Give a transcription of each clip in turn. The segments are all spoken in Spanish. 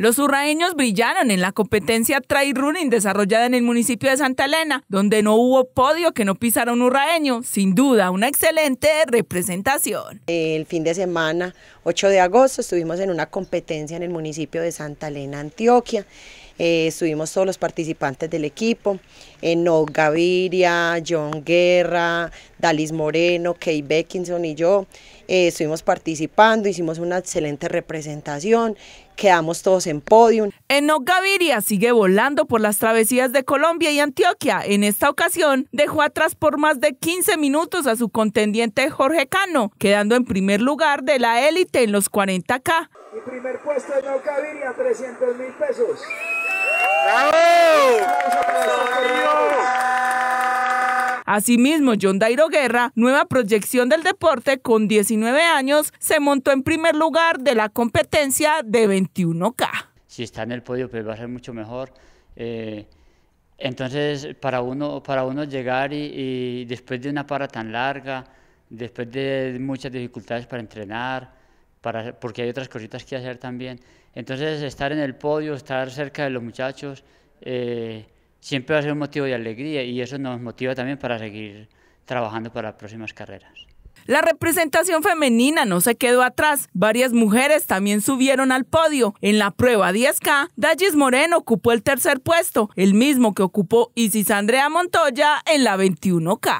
Los urraeños brillaron en la competencia trail running desarrollada en el municipio de Santa Elena, donde no hubo podio que no pisara un urraeño. Sin duda, una excelente representación. El fin de semana, 8 de agosto, estuvimos en una competencia en el municipio de Santa Elena, Antioquia. Eh, estuvimos todos los participantes del equipo, eh, No Gaviria, John Guerra, Dalis Moreno, Kay Beckinson y yo. Eh, estuvimos participando, hicimos una excelente representación, quedamos todos en podio. en Gaviria sigue volando por las travesías de Colombia y Antioquia. En esta ocasión dejó atrás por más de 15 minutos a su contendiente Jorge Cano, quedando en primer lugar de la élite en los 40K. Mi primer puesto en Gaviria, 300 mil pesos. Asimismo, John Dairo Guerra, nueva proyección del deporte con 19 años, se montó en primer lugar de la competencia de 21K. Si está en el podio, pues va a ser mucho mejor. Eh, entonces, para uno, para uno llegar y, después de una para tan larga, después de muchas dificultades para entrenar, para, porque hay otras cositas que hacer también, entonces estar en el podio, estar cerca de los muchachos, eh, siempre va a ser un motivo de alegría y eso nos motiva también para seguir trabajando para las próximas carreras. La representación femenina no se quedó atrás. Varias mujeres también subieron al podio. En la prueba 10K, Dallis Moreno ocupó el tercer puesto, el mismo que ocupó Isis Andrea Montoya en la 21K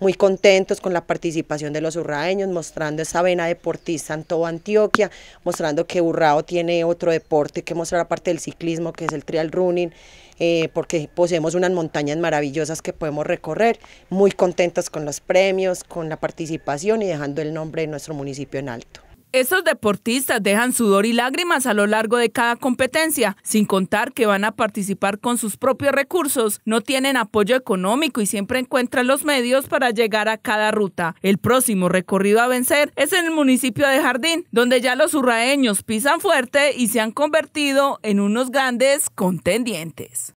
muy contentos con la participación de los urraeños, mostrando esa vena deportista en toda Antioquia, mostrando que Urrao tiene otro deporte que mostrar aparte del ciclismo, que es el trial running, eh, porque poseemos unas montañas maravillosas que podemos recorrer, muy contentos con los premios, con la participación y dejando el nombre de nuestro municipio en alto. Estos deportistas dejan sudor y lágrimas a lo largo de cada competencia, sin contar que van a participar con sus propios recursos, no tienen apoyo económico y siempre encuentran los medios para llegar a cada ruta. El próximo recorrido a vencer es en el municipio de Jardín, donde ya los urraeños pisan fuerte y se han convertido en unos grandes contendientes.